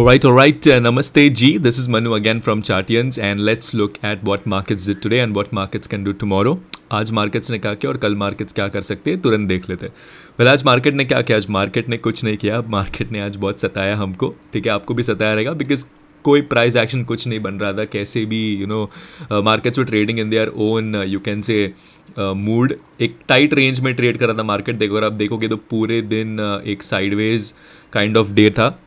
Alright, alright, uh, namaste G. This is Manu again from Chartians and let's look at what markets did today and what markets can do tomorrow. आज markets ने क्या किया और कल markets क्या कर सकते हैं तुरंत देख लेते हैं वेल आज मार्केट ने क्या किया आज मार्केट ने कुछ नहीं किया मार्केट ने आज बहुत सताया हमको ठीक है आपको भी सताया रहेगा बिकॉज कोई प्राइस एक्शन कुछ नहीं बन रहा था कैसे भी यू नो मार्केट्स वो trading in their own you can say mood एक टाइट रेंज में ट्रेड कर रहा था मार्केट देखो अगर आप देखोगे तो पूरे दिन uh, एक साइडवेज काइंड ऑफ डे था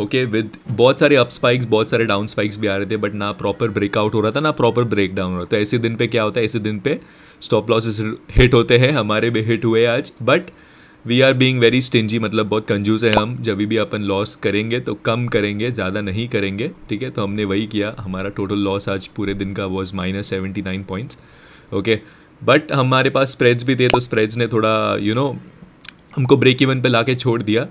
ओके विद बहुत सारे अप स्पाइक्स बहुत सारे डाउन स्पाइक्स भी आ रहे थे बट ना प्रॉपर ब्रेकआउट हो रहा था ना प्रॉपर ब्रेक डाउन हो रहा था ऐसे दिन पे क्या होता है ऐसे दिन पे स्टॉप लॉसेस हिट होते हैं हमारे भी हिट हुए आज but we are being very stingy मतलब बहुत कंजूस है हम जब भी अपन लॉस करेंगे तो कम करेंगे ज़्यादा नहीं करेंगे ठीक है तो हमने वही किया हमारा टोटल लॉस आज पूरे दिन का was minus seventy nine points okay but हमारे पास स्प्रेड्स भी थे तो स्प्रेड्स ने थोड़ा यू you नो know, हमको ब्रेक इवन पे ला के छोड़ दिया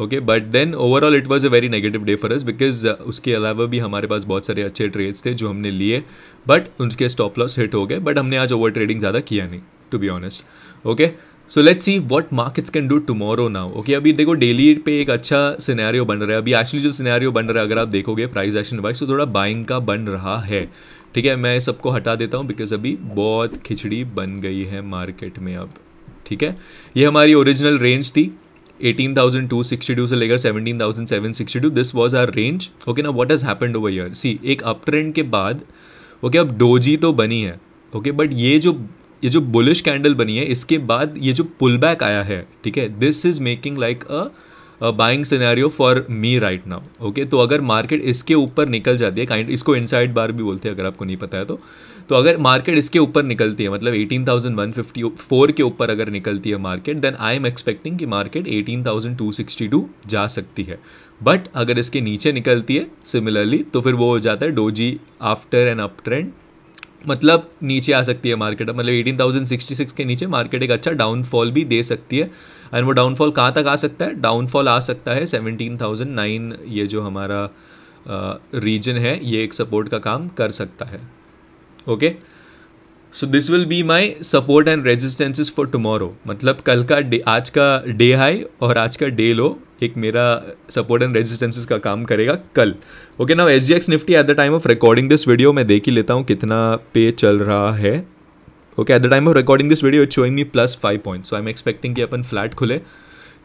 okay but then overall it was a very negative day for us because उसके अलावा भी हमारे पास बहुत सारे अच्छे ट्रेड्स थे जो हमने लिए बट उनके स्टॉप लॉस हिट हो गए बट हमने आज ओवर ट्रेडिंग ज़्यादा किया नहीं to be honest okay so let's see what markets can do tomorrow now okay अभी देखो डेली पे एक अच्छा सिनेरियो बन रहा है अभी एक्चुअली जो सिनेरियो बन रहा है अगर आप देखोगे प्राइस एक्शन वाइज तो थोड़ा बाइंग का बन रहा है ठीक है मैं सबको हटा देता हूँ बिकॉज अभी बहुत खिचड़ी बन गई है मार्केट में अब ठीक है ये हमारी ओरिजिनल रेंज थी eighteen thousand two sixty two से लेकर seventeen thousand seven sixty two this was our range okay ना what has happened over here see एक अप ट्रेंड के बाद ओके okay, अब डोजी तो बनी है ओके okay, बट ये जो ये जो बुलिश कैंडल बनी है इसके बाद ये जो पुल बैक आया है ठीक है this is making like a buying scenario for me right now okay तो अगर मार्केट इसके ऊपर निकल जाती है काइंड इसको इनसाइड बार भी बोलते हैं अगर आपको नहीं पता है तो तो अगर मार्केट इसके ऊपर निकलती है मतलब 18,154 के ऊपर अगर निकलती है market then I am expecting कि मार्केट 18,262 जा सकती है बट अगर इसके नीचे निकलती है सिमिलरली तो फिर वो हो जाता है doji after an up trend मतलब नीचे आ सकती है मार्केट मतलब एटीन थाउजेंड सिक्सटी सिक्स के नीचे मार्केट एक अच्छा डाउनफॉल भी दे सकती है एंड वो डाउनफॉल कहाँ तक आ सकता है डाउनफॉल आ सकता है सेवनटीन थाउजेंड नाइन ये जो हमारा रीजन है ये एक सपोर्ट का काम कर सकता है okay okay? So this will be my support and resistances for tomorrow मतलब कल का डे आज का डे हाई और आज का डे लो एक मेरा सपोर्ट एंड रेजिस्टेंसेज का काम करेगा कल ओके ना H D X Nifty at the time of recording this video मैं देख ही लेता हूँ कितना पे चल रहा है okay at the time of recording this video it showing me plus five point so I am expecting कि अपन फ्लैट खुले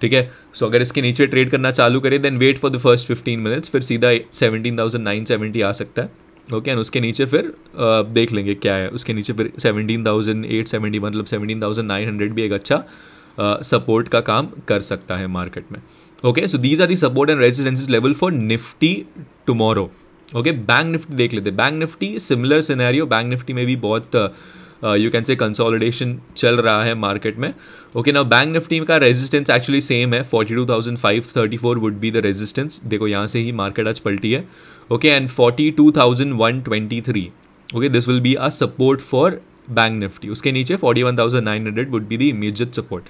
ठीक है सो अगर इसके नीचे ट्रेड करना चालू करें then wait for the first fifteen minutes फिर सीधा सेवेंटीन थाउजेंड नाइन सेवेंटी आ सकता है ओके एंड उसके नीचे फिर आ, देख लेंगे क्या है उसके नीचे फिर सेवनटीन थाउजेंड एट सेवेंटी मतलब सेवनटीन थाउजेंड नाइन हंड्रेड भी एक अच्छा सपोर्ट का काम कर सकता है मार्केट में okay so these are the support and resistances level for Nifty tomorrow okay bank Nifty देख लेते bank Nifty similar scenario bank Nifty में भी बहुत यू कैन से कंसोलिडेशन चल रहा है मार्केट में ओके ना बैंक निफ्टी का रेजिस्टेंस एक्चुअली सेम है forty two thousand five thirty four would be the resistance देखो यहाँ से ही मार्केट आज पलटी है okay and 42123 okay this will be a support for bank Nifty उसके नीचे forty one thousand nine hundred would be the immediate support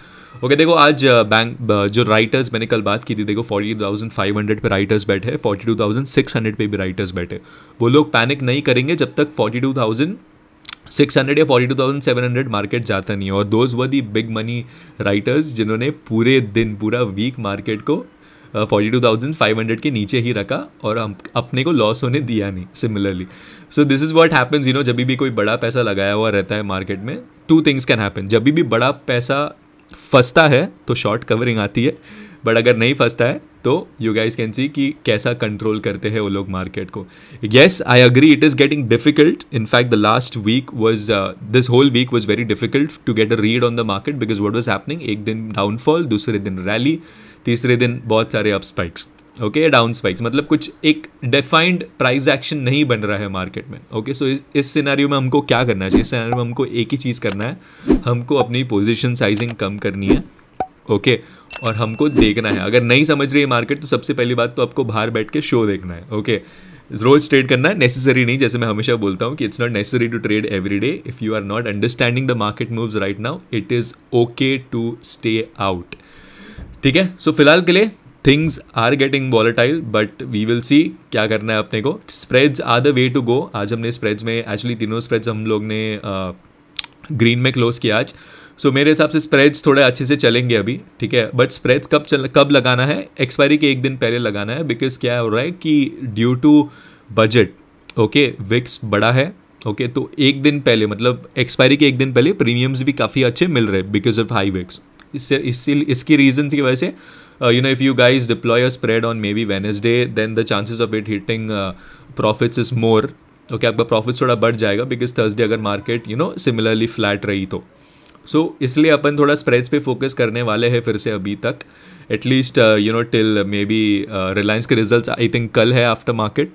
okay देखो आज बैंक uh, uh, जो राइटर्स मैंने कल बात की थी देखो फोर्टी थाउजेंड फाइव हंड्रेड पर राइटर्स बैठे forty two thousand six hundred पर भी राइटर्स बैठे वो लोग पैनिक नहीं करेंगे जब तक forty two thousand six hundred या forty two thousand seven hundred market जाता नहीं है और those were the big money writers जिन्होंने पूरे दिन पूरा वीक मार्केट को forty two thousand five hundred के नीचे ही रखा और हम अपने को लॉस होने दिया नहीं similarly so this is what happens you know जब भी कोई बड़ा पैसा लगाया हुआ रहता है मार्केट में टू थिंग्स कैन हैपन जब भी बड़ा पैसा फंसता है तो शॉर्ट कवरिंग आती है बट अगर नहीं फंसता है तो यू गाइज कैन सी कि कैसा कंट्रोल करते हैं वो लोग मार्केट को yes I agree it is getting difficult in fact the last week was this whole week was very difficult to get a read on the market because what was happening एक दिन downfall दूसरे दिन rally तीसरे दिन बहुत सारे up spikes okay down spikes मतलब कुछ एक डिफाइंड प्राइस एक्शन नहीं बन रहा है मार्केट में ओके सो इस इस सिनेरियो में हमको क्या करना चाहिए इस सिनेरियो में हमको एक ही चीज़ करना है हमको अपनी पोजिशन साइजिंग कम करनी है ओके okay, और हमको देखना है अगर नहीं समझ रही है मार्केट तो सबसे पहली बात तो आपको बाहर बैठ के शो देखना है ओके okay, रोज ट्रेड करना है नेसेसरी नहीं जैसे मैं हमेशा बोलता हूँ कि it's not necessary to trade every day if you are not understanding the market moves right now it is okay to stay out ठीक है सो फिलहाल के लिए things are getting volatile but we will see क्या करना है अपने को spreads are the way to go आज हमने स्प्रेड्स में एक्चुअली तीनों स्प्रेड्स हम लोग ने ग्रीन में क्लोज किया आज सो so, मेरे हिसाब से स्प्रेड्स थोड़े अच्छे से चलेंगे अभी ठीक है बट स्प्रेड्स कब चल कब लगाना है एक्सपायरी के एक दिन पहले लगाना है बिकॉज क्या हो रहा है कि due to budget okay VIX बड़ा है ओके okay, तो एक दिन पहले मतलब एक्सपायरी के एक दिन पहले प्रीमियम्स भी काफ़ी अच्छे मिल रहे बिकॉज ऑफ हाई विक्स इससे इसी इसकी रीजन की वजह से you know if you guys deploy a spread on maybe then then the of of it hitting profits is more okay आपका प्रॉफिट थोड़ा बढ़ जाएगा बिकॉज थर्सडे अगर market you know similarly flat रही तो सो so, इसलिए अपन थोड़ा spreads पे फोकस करने वाले हैं फिर से अभी तक at least you know till maybe Reliance के रिजल्ट्स आई थिंक कल है after market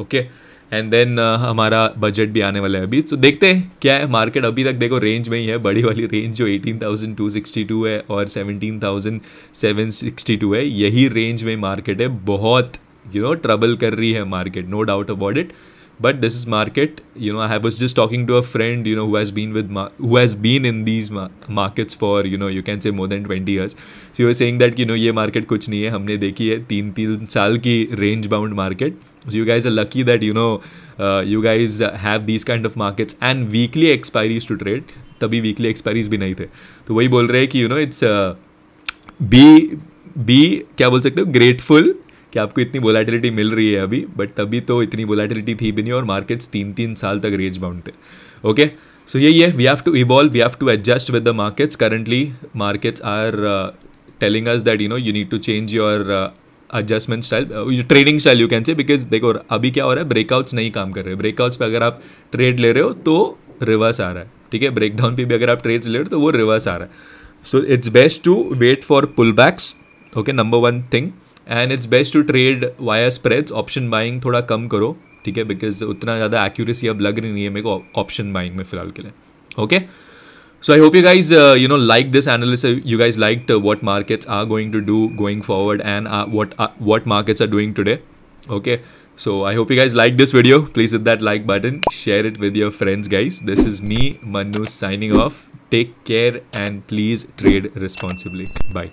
okay okay? And then uh, हमारा बजट भी आने वाला है अभी तो देखते हैं क्या है मार्केट अभी तक देखो रेंज में ही है बड़ी वाली रेंज जो 18,262 है और 17,762 है यही रेंज में मार्केट है बहुत यू नो ट्रबल कर रही है market no doubt about it but this is market you know I was just talking to a friend you know has been with who's been in these markets for you know you can say more than twenty years you are saying that you know ये market कुछ नहीं है हमने देखी है तीन तीन साल की range bound market So you guys are lucky that you know uh, you guys have these kind of markets and weekly expiries to trade. तभी वीकली एक्सपायरीज भी नहीं थे तो वही बोल रहे हैं कि you know it's B B क्या बोल सकते हो ग्रेटफुल कि आपको इतनी वोलाटिलिटी मिल रही है अभी बट तभी तो इतनी वोलाटिलिटी थी भी नहीं और मार्केट्स तीन तीन साल तक रेंज बाउंड थे ओके सो so, यही है we have to evolve we have to adjust with the markets currently markets are telling us that you know you need to change your adjustment style trading style you can say because देखो अभी क्या हो रहा है breakouts नहीं काम कर रहे ब्रेकआउट्स पे अगर आप ट्रेड ले रहे हो तो रिवर्स आ रहा है ठीक है ब्रेकडाउन पे भी अगर आप ट्रेड्स ले रहे हो तो वो रिवर्स आ रहा है so it's best to wait for pull backs okay number one thing and it's best to trade via spreads option buying थोड़ा कम करो ठीक है बिकॉज उतना ज़्यादा एक्यूरेसी अब लग रही नहीं है मेरे को ऑप्शन बाइंग में फ़िलहाल के लिए okay okay? So I hope you guys, uh, you know, like this analysis. You guys liked uh, what markets are going to do going forward and uh, what uh, what markets are doing today. Okay. So I hope you guys liked this video. Please hit that like button. Share it with your friends, guys. This is me, Manu, signing off. Take care and please trade responsibly. Bye.